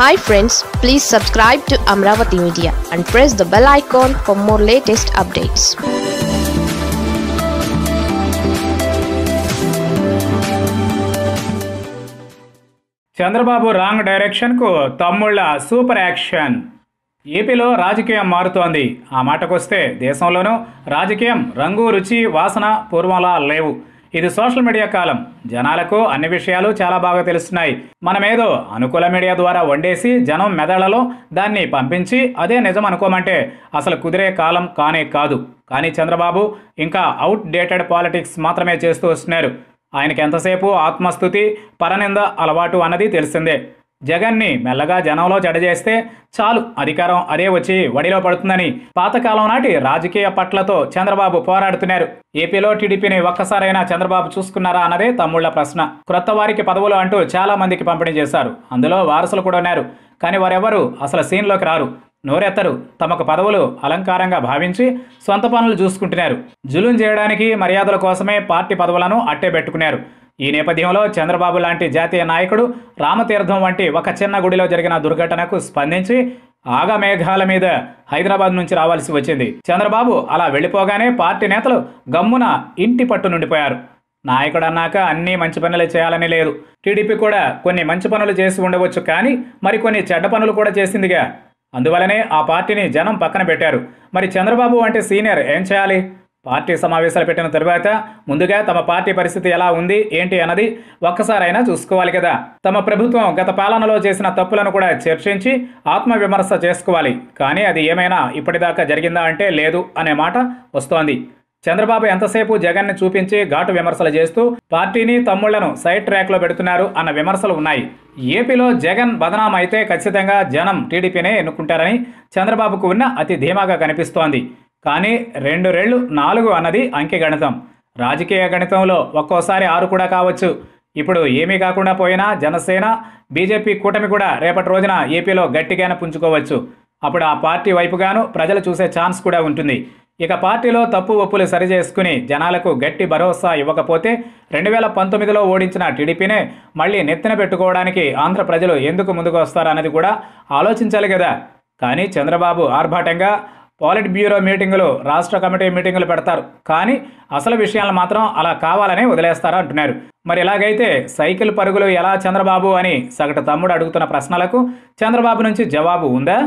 hi friends please subscribe to Amaravati media and press the bell icon for more latest updates Chandrababu wrong డైరెక్షన్కు తమ్ముళ్ళ super action ఏపీలో రాజకీయం మారుతోంది ఆ మాటకొస్తే దేశంలోనూ రాజకీయం రంగు రుచి వాసన పూర్వంలా లేవు ఇది సోషల్ మీడియా కాలం జనాలకు అన్ని విషయాలు చాలా బాగా తెలుస్తున్నాయి మనమేదో అనుకూల మీడియా ద్వారా వండేసి జనం మెదళ్లలో దాన్ని పంపించి అదే నిజం అనుకోమంటే అసలు కుదిరే కాలం కానే కాదు కానీ చంద్రబాబు ఇంకా అవుట్ డేటెడ్ పాలిటిక్స్ మాత్రమే చేస్తూ వస్తున్నారు ఆయనకి ఎంతసేపు ఆత్మస్థుతి పరనింద అలవాటు అన్నది తెలిసిందే జగన్ని మెల్లగా జనంలో జడజేస్తే చాలు అధికారం అదే వచ్చి వడిలో పడుతుందని పాతకాలం నాటి రాజకీయ పట్లతో చంద్రబాబు పోరాడుతున్నారు ఏపీలో టీడీపీని ఒక్కసారైనా చంద్రబాబు చూసుకున్నారా అన్నదే తమ్ముళ్ల ప్రశ్న క్రొత్త వారికి పదవులు అంటూ చాలా మందికి పంపిణీ చేశారు అందులో వారసులు కూడా ఉన్నారు కానీ వారెవరు అసలు సీన్లోకి రారు నోరెత్తరు తమకు పదవులు అలంకారంగా భావించి సొంత పనులు చూసుకుంటున్నారు జులుం చేయడానికి మర్యాదల కోసమే పార్టీ పదవులను అట్టే పెట్టుకున్నారు ఈ నేపథ్యంలో చంద్రబాబు లాంటి జాతీయ నాయకుడు రామతీర్థం వంటి ఒక చిన్న గుడిలో జరిగిన దుర్ఘటనకు స్పందించి ఆగమేఘాల మీద హైదరాబాద్ నుంచి రావాల్సి వచ్చింది చంద్రబాబు అలా వెళ్ళిపోగానే పార్టీ నేతలు గమ్మున ఇంటి పట్టు నుండిపోయారు నాయకుడు అన్నాక అన్నీ మంచి పనులు చేయాలని లేదు టీడీపీ కూడా కొన్ని మంచి పనులు చేసి ఉండవచ్చు కానీ మరి కొన్ని చెడ్డ పనులు కూడా చేసిందిగా అందువలనే ఆ పార్టీని జనం పక్కన పెట్టారు మరి చంద్రబాబు అంటే సీనియర్ ఏం చేయాలి పార్టీ సమావేశాలు పెట్టిన తర్వాత ముందుగా తమ పార్టీ పరిస్థితి ఎలా ఉంది ఏంటి అన్నది ఒక్కసారైనా చూసుకోవాలి కదా తమ ప్రభుత్వం గత పాలనలో చేసిన తప్పులను కూడా చర్చించి ఆత్మవిమర్శ చేసుకోవాలి కానీ అది ఏమైనా ఇప్పటిదాకా జరిగిందా అంటే లేదు అనే మాట వస్తోంది చంద్రబాబు ఎంతసేపు జగన్ని చూపించి ఘాటు విమర్శలు చేస్తూ పార్టీని తమ్ముళ్లను సైడ్ ట్రాక్లో పెడుతున్నారు అన్న విమర్శలు ఉన్నాయి ఏపీలో జగన్ బదనాం అయితే ఖచ్చితంగా జనం టీడీపీనే ఎన్నుకుంటారని చంద్రబాబుకు ఉన్న అతి ధీమాగా కనిపిస్తోంది కానీ రెండు రెళ్ళు నాలుగు అన్నది అంకె గణితం రాజకీయ గణితంలో ఒక్కోసారి ఆరు కూడా కావచ్చు ఇప్పుడు ఏమీ కాకుండా పోయినా జనసేన బీజేపీ కూటమి కూడా రేపటి రోజున ఏపీలో గట్టిగానే పుంజుకోవచ్చు అప్పుడు ఆ పార్టీ వైపుగాను ప్రజలు చూసే ఛాన్స్ కూడా ఉంటుంది ఇక పార్టీలో తప్పు ఒప్పులు సరిచేసుకుని జనాలకు గట్టి భరోసా ఇవ్వకపోతే రెండు వేల పంతొమ్మిదిలో ఓడించిన టీడీపీనే మళ్ళీ నెత్తిన పెట్టుకోవడానికి ఆంధ్ర ప్రజలు ఎందుకు ముందుకు వస్తారన్నది కూడా ఆలోచించాలి కదా కానీ చంద్రబాబు ఆర్భాటంగా పాలిట్ బ్యూరో మీటింగులు రాష్ట్ర కమిటీ మీటింగులు పెడతారు కానీ అసలు విషయాలు మాత్రం అలా కావాలని వదిలేస్తారు అంటున్నారు మరి ఇలాగైతే సైకిల్ పరుగులు ఎలా చంద్రబాబు అని సగటు తమ్ముడు అడుగుతున్న ప్రశ్నలకు చంద్రబాబు నుంచి జవాబు ఉందా